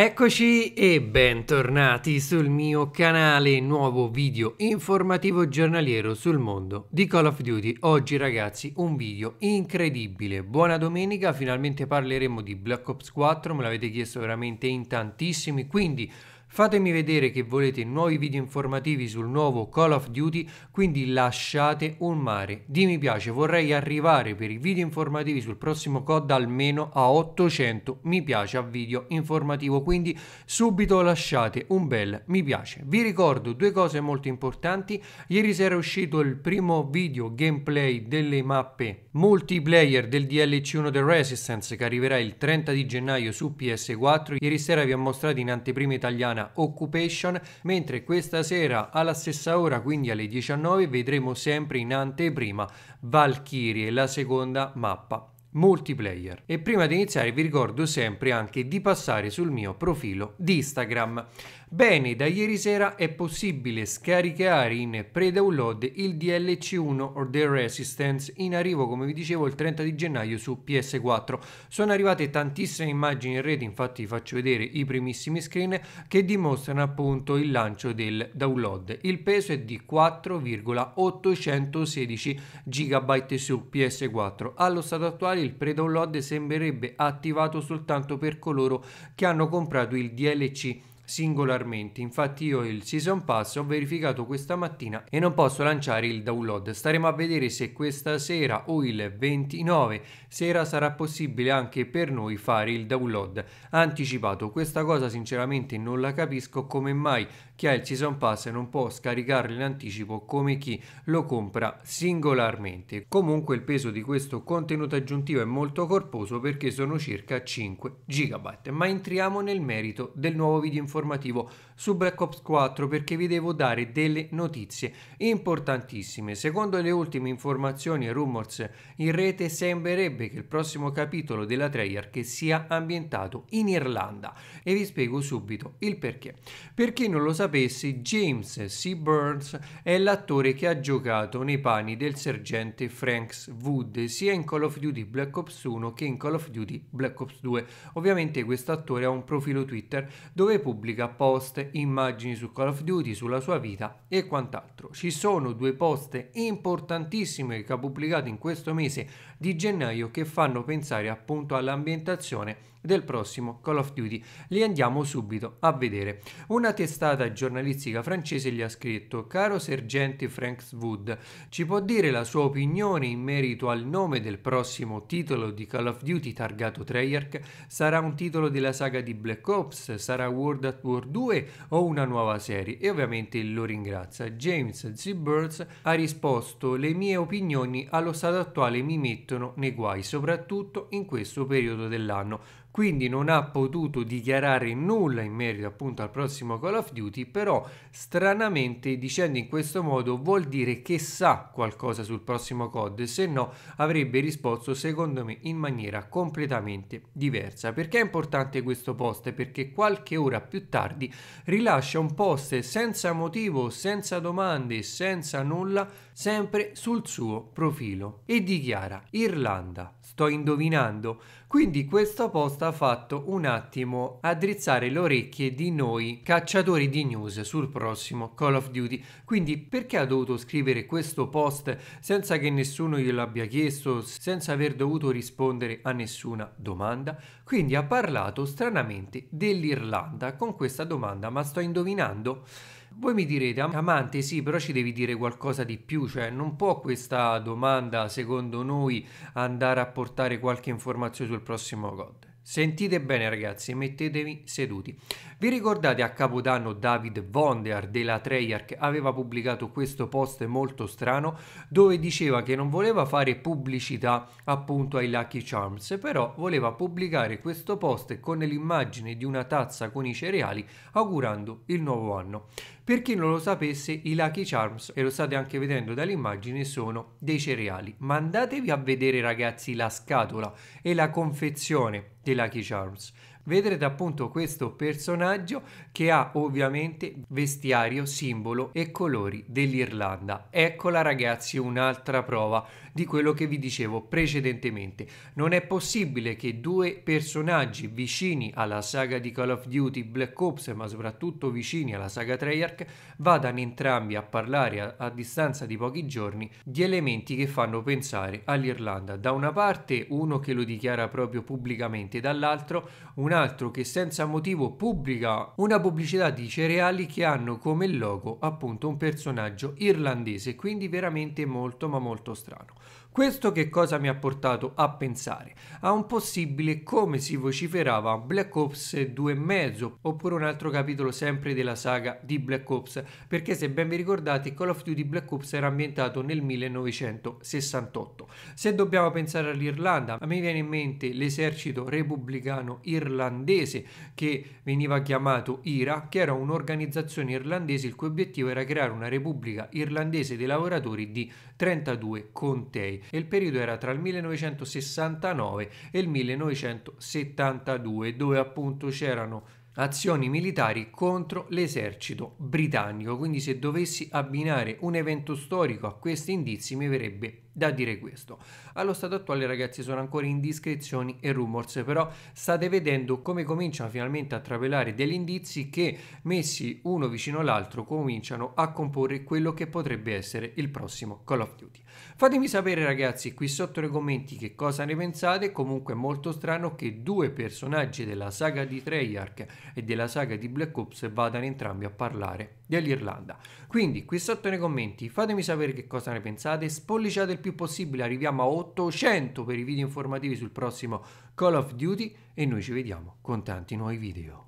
Eccoci e bentornati sul mio canale, nuovo video informativo giornaliero sul mondo di Call of Duty. Oggi ragazzi un video incredibile, buona domenica, finalmente parleremo di Black Ops 4, me l'avete chiesto veramente in tantissimi, quindi Fatemi vedere che volete nuovi video informativi sul nuovo Call of Duty, quindi lasciate un mare di mi piace. Vorrei arrivare per i video informativi sul prossimo COD almeno a 800 mi piace a video informativo, quindi subito lasciate un bel mi piace. Vi ricordo due cose molto importanti. Ieri sera è uscito il primo video gameplay delle mappe multiplayer del DLC1 The Resistance che arriverà il 30 di gennaio su PS4. Ieri sera vi ho mostrato in anteprima italiana italiana Occupation, mentre questa sera alla stessa ora, quindi alle 19, vedremo sempre in anteprima Valkyrie, la seconda mappa multiplayer. E prima di iniziare vi ricordo sempre anche di passare sul mio profilo di Instagram. Bene, da ieri sera è possibile scaricare in pre-download il DLC1 or The Resistance in arrivo come vi dicevo il 30 di gennaio su PS4. Sono arrivate tantissime immagini in rete, infatti vi faccio vedere i primissimi screen che dimostrano appunto il lancio del download. Il peso è di 4,816 GB su PS4. Allo stato attuale il pre-download sembrerebbe attivato soltanto per coloro che hanno comprato il DLC 1 singolarmente. Infatti io il Season Pass ho verificato questa mattina e non posso lanciare il download. Staremo a vedere se questa sera o il 29 sera sarà possibile anche per noi fare il download anticipato. Questa cosa sinceramente non la capisco come mai chi ha il Season Pass non può scaricarlo in anticipo come chi lo compra singolarmente. Comunque il peso di questo contenuto aggiuntivo è molto corposo perché sono circa 5 GB. Ma entriamo nel merito del nuovo video informativo informativo su Black Ops 4 perché vi devo dare delle notizie importantissime. Secondo le ultime informazioni e rumors in rete sembrerebbe che il prossimo capitolo della Treyarch sia ambientato in Irlanda e vi spiego subito il perché. Per chi non lo sapesse, James C. Burns è l'attore che ha giocato nei panni del sergente Franks Wood sia in Call of Duty Black Ops 1 che in Call of Duty Black Ops 2. Ovviamente questo attore ha un profilo Twitter dove pubblica pubblica post, immagini su Call of Duty, sulla sua vita e quant'altro. Ci sono due post importantissime che ha pubblicato in questo mese di gennaio che fanno pensare appunto all'ambientazione del prossimo Call of Duty. Li andiamo subito a vedere. Una testata giornalistica francese gli ha scritto Caro sergente Franks Wood, ci può dire la sua opinione in merito al nome del prossimo titolo di Call of Duty targato Treyarch? Sarà un titolo della saga di Black Ops? Sarà World at War 2 o una nuova serie? E ovviamente lo ringrazia. James Z. Burns ha risposto le mie opinioni allo stato attuale mi mettono nei guai, soprattutto in questo periodo dell'anno quindi non ha potuto dichiarare nulla in merito appunto al prossimo Call of Duty, però stranamente dicendo in questo modo vuol dire che sa qualcosa sul prossimo COD, se no avrebbe risposto secondo me in maniera completamente diversa. Perché è importante questo post? Perché qualche ora più tardi rilascia un post senza motivo, senza domande, senza nulla, sempre sul suo profilo e dichiara Irlanda, sto indovinando, quindi questo post ha fatto un attimo a drizzare le orecchie di noi cacciatori di news sul prossimo Call of Duty. Quindi perché ha dovuto scrivere questo post senza che nessuno gliel'abbia chiesto, senza aver dovuto rispondere a nessuna domanda? Quindi ha parlato stranamente dell'Irlanda con questa domanda, ma sto indovinando? Voi mi direte, amante sì, però ci devi dire qualcosa di più, cioè non può questa domanda, secondo noi, andare a portare qualche informazione sul prossimo COD. Sentite bene ragazzi, mettetevi seduti. Vi ricordate a Capodanno David Vondear della Treyarch aveva pubblicato questo post molto strano dove diceva che non voleva fare pubblicità appunto ai Lucky Charms, però voleva pubblicare questo post con l'immagine di una tazza con i cereali augurando il nuovo anno. Per chi non lo sapesse, i Lucky Charms, e lo state anche vedendo dall'immagine, sono dei cereali. Ma andatevi a vedere ragazzi la scatola e la confezione dei Lucky Charms Vedrete appunto questo personaggio che ha ovviamente vestiario, simbolo e colori dell'Irlanda. Eccola ragazzi un'altra prova di quello che vi dicevo precedentemente. Non è possibile che due personaggi vicini alla saga di Call of Duty Black Ops, ma soprattutto vicini alla saga Treyarch, vadano entrambi a parlare a, a distanza di pochi giorni di elementi che fanno pensare all'Irlanda. Da una parte uno che lo dichiara proprio pubblicamente, dall'altro un altro che senza motivo pubblica una pubblicità di cereali che hanno come logo appunto un personaggio irlandese, quindi veramente molto ma molto strano. Questo che cosa mi ha portato a pensare? A un possibile, come si vociferava, Black Ops 2,5 oppure un altro capitolo sempre della saga di Black Ops, perché se ben vi ricordate Call of Duty Black Ops era ambientato nel 1968. Se dobbiamo pensare all'Irlanda, a me viene in mente l'esercito repubblicano irlandese che veniva chiamato IRA, che era un'organizzazione irlandese il cui obiettivo era creare una repubblica irlandese dei lavoratori di 32 contei e il periodo era tra il 1969 e il 1972 dove appunto c'erano azioni militari contro l'esercito britannico quindi se dovessi abbinare un evento storico a questi indizi mi verrebbe da dire questo. Allo stato attuale ragazzi sono ancora indiscrezioni e rumors, però state vedendo come cominciano finalmente a travelare degli indizi che messi uno vicino all'altro cominciano a comporre quello che potrebbe essere il prossimo Call of Duty. Fatemi sapere ragazzi qui sotto nei commenti che cosa ne pensate, comunque è molto strano che due personaggi della saga di Treyarch e della saga di Black Ops vadano entrambi a parlare dell'Irlanda. Quindi qui sotto nei commenti fatemi sapere che cosa ne pensate, spolliciate il più possibile, arriviamo a 800 per i video informativi sul prossimo Call of Duty e noi ci vediamo con tanti nuovi video.